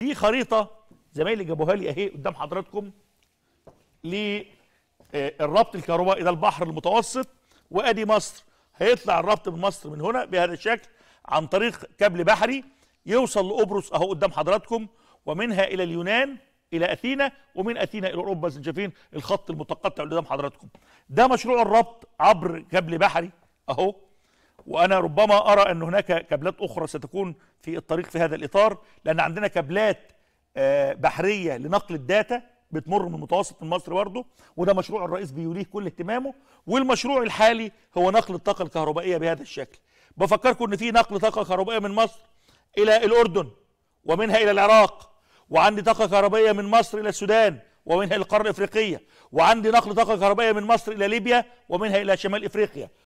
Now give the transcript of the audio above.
دي خريطه زمايلي جابوها لي اهي قدام حضراتكم للربط آه، الكهربائي ده البحر المتوسط وادي مصر هيطلع الربط من مصر من هنا بهذا الشكل عن طريق كابل بحري يوصل لقبرص اهو قدام حضراتكم ومنها الى اليونان الى اثينا ومن اثينا الى اوروبا زي شايفين الخط المتقطع اللي قدام حضراتكم ده مشروع الربط عبر كابل بحري اهو وانا ربما ارى ان هناك كابلات اخرى ستكون في الطريق في هذا الاطار لان عندنا كابلات آه، بحريه لنقل الداتا بتمر من المتوسط من مصر برضه وده مشروع الرئيس بيوليه كل اهتمامه والمشروع الحالي هو نقل الطاقه الكهربائيه بهذا الشكل بفكركم ان في نقل طاقه كهربائيه من مصر الى الاردن ومنها الى العراق وعندي طاقه كهربائيه من مصر الى السودان ومنها الى القاره الافريقيه وعندي نقل طاقه كهربائيه من مصر الى ليبيا ومنها الى شمال افريقيا